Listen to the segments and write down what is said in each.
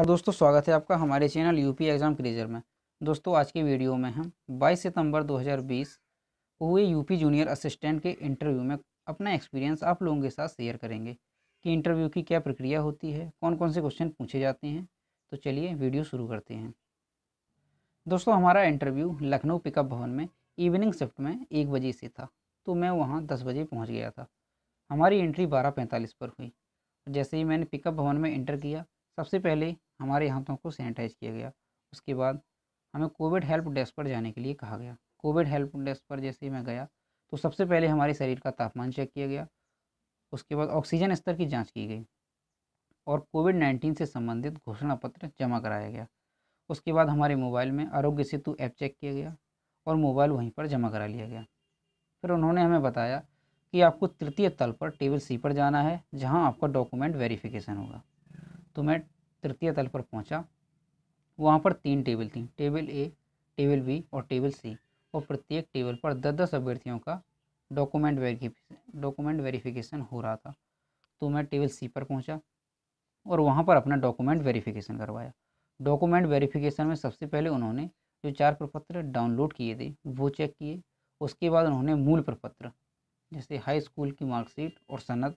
और हाँ दोस्तों स्वागत है आपका हमारे चैनल यूपी एग्ज़ाम क्रीजर में दोस्तों आज की वीडियो में हम 22 सितंबर 2020 हुए यूपी जूनियर असिस्टेंट के इंटरव्यू में अपना एक्सपीरियंस आप लोगों के साथ शेयर करेंगे कि इंटरव्यू की क्या प्रक्रिया होती है कौन कौन से क्वेश्चन पूछे जाते हैं तो चलिए वीडियो शुरू करते हैं दोस्तों हमारा इंटरव्यू लखनऊ पिकअप भवन में इवनिंग शिफ्ट में एक बजे से था तो मैं वहाँ दस बजे पहुँच गया था हमारी एंट्री बारह पैंतालीस पर हुई जैसे ही मैंने पिकअप भवन में इंटर किया सबसे पहले हमारे हाथों को सैनिटाइज किया गया उसके बाद हमें कोविड हेल्प डेस्क पर जाने के लिए कहा गया कोविड हेल्प डेस्क पर जैसे ही मैं गया तो सबसे पहले हमारे शरीर का तापमान चेक किया गया उसके बाद ऑक्सीजन स्तर की जांच की गई और कोविड नाइन्टीन से संबंधित घोषणा पत्र जमा कराया गया उसके बाद हमारे मोबाइल में आरोग्य सेतु ऐप चेक किया गया और मोबाइल वहीं पर जमा करा लिया गया फिर उन्होंने हमें बताया कि आपको तृतीय तल पर टेबल सी पर जाना है जहां आपका डॉक्यूमेंट वेरिफिकेशन होगा तो मैं तृतीय तल पर पहुंचा वहाँ पर तीन टेबल थी टेबल ए टेबल बी और टेबल सी और प्रत्येक टेबल पर दस दस अभ्यर्थियों का डॉक्यूमेंट वेरीफिकेशन डॉक्यूमेंट वेरीफिकेशन हो रहा था तो मैं टेबल सी पर पहुंचा और वहाँ पर अपना डॉक्यूमेंट वेरीफिकेशन करवाया डॉक्यूमेंट वेरीफिकेशन में सबसे पहले उन्होंने जो चार प्रपत्र डाउनलोड किए थे वो चेक किए उसके बाद उन्होंने मूल प्रपत्र जैसे हाई स्कूल की मार्कशीट और सनद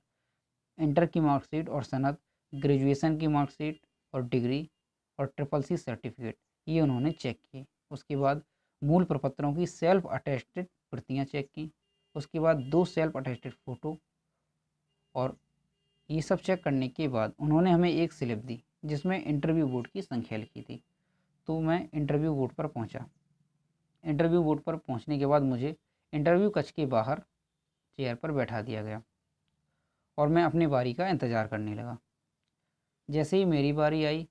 इंटर की मार्कशीट और सनद ग्रेजुएशन की मार्कशीट और डिग्री और ट्रिपल सी सर्टिफिकेट ये उन्होंने चेक किए उसके बाद मूल प्रपत्रों की सेल्फ अटेस्टेड प्रतियाँ चेक की उसके बाद दो सेल्फ अटेस्टेड फ़ोटो और ये सब चेक करने के बाद उन्होंने हमें एक स्लिप दी जिसमें इंटरव्यू बोर्ड की संख्या लिखी थी तो मैं इंटरव्यू बोर्ड पर पहुंचा इंटरव्यू बोर्ड पर पहुंचने के बाद मुझे इंटरव्यू कक्ष के बाहर चेयर पर बैठा दिया गया और मैं अपनी बारी का इंतज़ार करने लगा जैसे ही मेरी बारी आई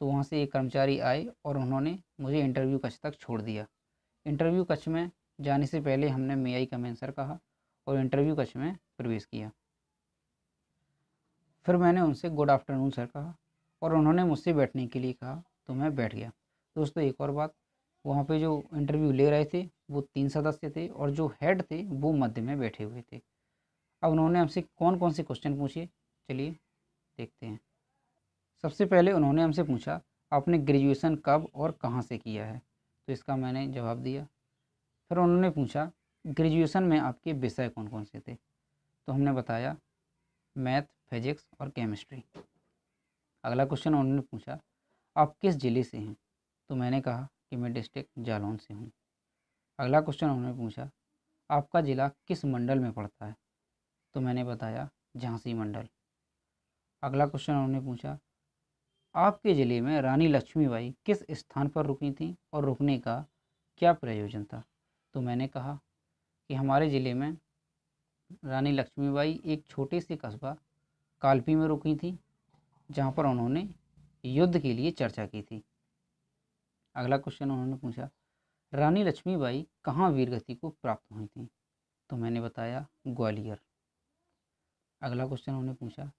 तो वहाँ से एक कर्मचारी आए और उन्होंने मुझे इंटरव्यू कक्ष तक छोड़ दिया इंटरव्यू कक्ष में जाने से पहले हमने मे आई कमें सर कहा और इंटरव्यू कक्ष में प्रवेश किया फिर मैंने उनसे गुड आफ्टरनून सर कहा और उन्होंने मुझसे बैठने के लिए कहा तो मैं बैठ गया दोस्तों एक और बात वहाँ पे जो इंटरव्यू ले रहे थे वो तीन सदस्य थे और जो हेड थे वो मध्य में बैठे हुए थे अब उन्होंने हमसे कौन कौन से क्वेश्चन पूछे चलिए देखते हैं सबसे पहले उन्होंने हमसे पूछा आपने ग्रेजुएशन कब और कहाँ से किया है तो इसका मैंने जवाब दिया फिर उन्होंने पूछा ग्रेजुएशन में आपके विषय कौन कौन से थे तो हमने बताया मैथ फिजिक्स और केमिस्ट्री अगला क्वेश्चन उन्होंने पूछा आप किस ज़िले से हैं तो मैंने कहा कि मैं डिस्ट्रिक्ट जालौन से हूँ अगला क्वेश्चन उन्होंने पूछा आपका ज़िला किस मंडल में पड़ता है तो मैंने बताया झांसी मंडल अगला क्वेश्चन उन्होंने पूछा आपके ज़िले में रानी लक्ष्मीबाई किस स्थान पर रुकी थी और रुकने का क्या प्रयोजन था तो मैंने कहा कि हमारे ज़िले में रानी लक्ष्मीबाई एक छोटे से कस्बा कालपी में रुकी थी जहाँ पर उन्होंने युद्ध के लिए चर्चा की थी अगला क्वेश्चन उन्होंने पूछा रानी लक्ष्मीबाई कहाँ वीरगति को प्राप्त हुई थी तो मैंने बताया ग्वालियर अगला क्वेश्चन उन्होंने पूछा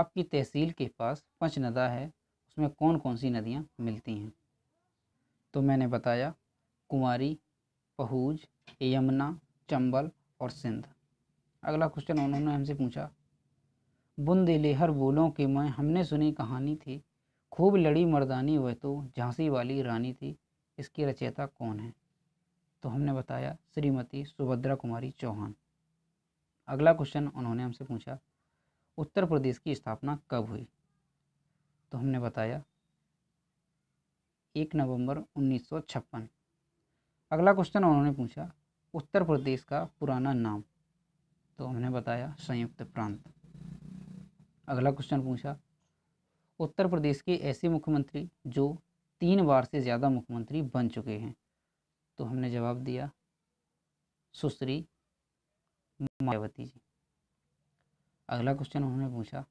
आपकी तहसील के पास पंचनदा है उसमें कौन कौन सी नदियाँ मिलती हैं तो मैंने बताया कुमारी पहूज यमुना चंबल और सिंध अगला क्वेश्चन उन्होंने हमसे पूछा बुंदे लेहर बोलों के मैं हमने सुनी कहानी थी खूब लड़ी मर्दानी वह तो झांसी वाली रानी थी इसकी रचयिता कौन है तो हमने बताया श्रीमती सुभद्रा कुमारी चौहान अगला क्वेश्चन उन्होंने हमसे पूछा उत्तर प्रदेश की स्थापना कब हुई तो हमने बताया एक नवंबर छप्पन अगला क्वेश्चन उन्होंने पूछा उत्तर प्रदेश का पुराना नाम तो हमने बताया संयुक्त प्रांत अगला क्वेश्चन पूछा उत्तर प्रदेश के ऐसे मुख्यमंत्री जो तीन बार से ज़्यादा मुख्यमंत्री बन चुके हैं तो हमने जवाब दिया सुश्री मायावती जी अगला क्वेश्चन उन्होंने पूछा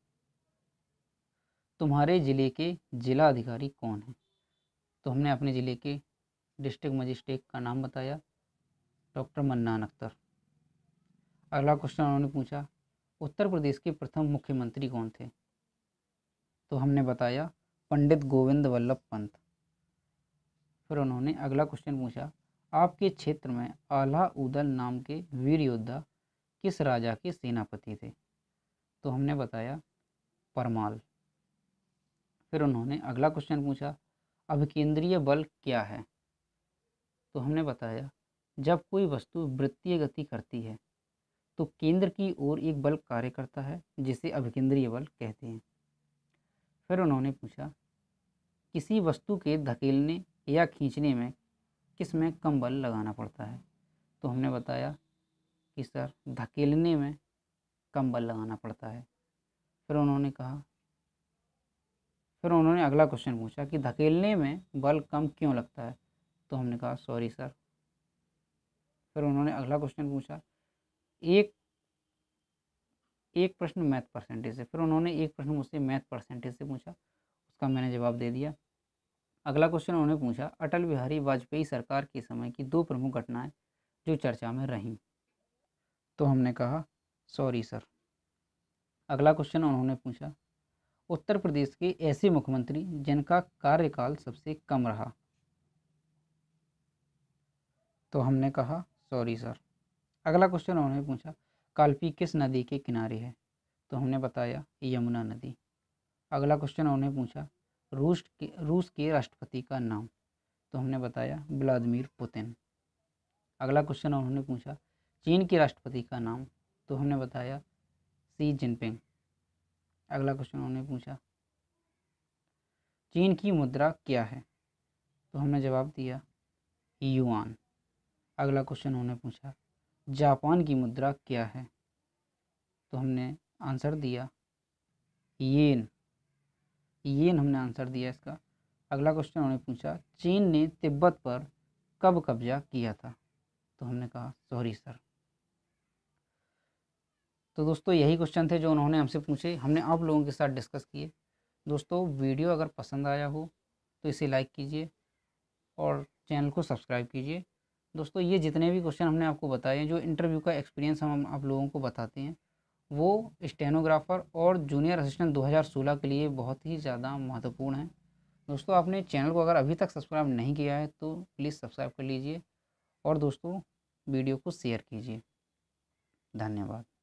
तुम्हारे ज़िले के जिला अधिकारी कौन हैं तो हमने अपने ज़िले के डिस्ट्रिक्ट मजिस्ट्रेट का नाम बताया डॉक्टर मन्नान अख्तर अगला क्वेश्चन उन्होंने पूछा उत्तर प्रदेश के प्रथम मुख्यमंत्री कौन थे तो हमने बताया पंडित गोविंद वल्लभ पंत फिर उन्होंने अगला क्वेश्चन पूछा आपके क्षेत्र में आला उदल नाम के वीर योद्धा किस राजा के सेनापति थे तो हमने बताया परमाल फिर उन्होंने अगला क्वेश्चन पूछा अभिकेंद्रीय बल क्या है तो हमने बताया जब कोई वस्तु वृत्तीय गति करती है तो केंद्र की ओर एक बल कार्य करता है जिसे अभिकेंद्रीय बल कहते हैं फिर उन्होंने पूछा किसी वस्तु के धकेलने या खींचने में किस में कम बल लगाना पड़ता है तो हमने बताया कि सर धकेलने में कम बल लगाना पड़ता है फिर उन्होंने कहा फिर उन्होंने अगला क्वेश्चन पूछा कि धकेलने में बल कम क्यों लगता है तो हमने कहा सॉरी सर फिर उन्होंने अगला क्वेश्चन पूछा एक एक प्रश्न मैथ परसेंटेज से फिर उन्होंने एक प्रश्न मुझसे मैथ परसेंटेज से पूछा उसका मैंने जवाब दे दिया अगला क्वेश्चन उन्होंने पूछा अटल बिहारी वाजपेयी सरकार के समय की दो प्रमुख घटनाएं जो चर्चा में रहीं तो हमने कहा सॉरी सर अगला क्वेश्चन उन्होंने पूछा उत्तर प्रदेश के ऐसे मुख्यमंत्री जिनका कार्यकाल सबसे कम रहा तो हमने कहा सॉरी सर अगला क्वेश्चन उन्होंने पूछा कालपी किस नदी के किनारे है तो हमने बताया यमुना नदी अगला क्वेश्चन उन्होंने पूछा रूस के रूस के राष्ट्रपति का नाम तो हमने बताया व्लादिमीर पुतिन अगला क्वेश्चन उन्होंने पूछा चीन के राष्ट्रपति का नाम तो हमने बताया सी जिनपिंग अगला क्वेश्चन उन्होंने पूछा चीन की मुद्रा क्या है तो हमने जवाब दिया युआन अगला क्वेश्चन उन्होंने पूछा जापान की मुद्रा क्या है तो हमने आंसर दिया येन येन हमने आंसर दिया इसका अगला क्वेश्चन उन्होंने पूछा चीन ने तिब्बत पर कब कब्जा किया था तो हमने कहा सॉरी सर तो दोस्तों यही क्वेश्चन थे जो उन्होंने हमसे पूछे हमने आप लोगों के साथ डिस्कस किए दोस्तों वीडियो अगर पसंद आया हो तो इसे लाइक कीजिए और चैनल को सब्सक्राइब कीजिए दोस्तों ये जितने भी क्वेश्चन हमने आपको बताए हैं जो इंटरव्यू का एक्सपीरियंस हम आप लोगों को बताते हैं वो स्टेनोग्राफर और जूनियर असिस्टेंट 2016 के लिए बहुत ही ज़्यादा महत्वपूर्ण है दोस्तों आपने चैनल को अगर अभी तक सब्सक्राइब नहीं किया है तो प्लीज़ सब्सक्राइब कर लीजिए और दोस्तों वीडियो को शेयर कीजिए धन्यवाद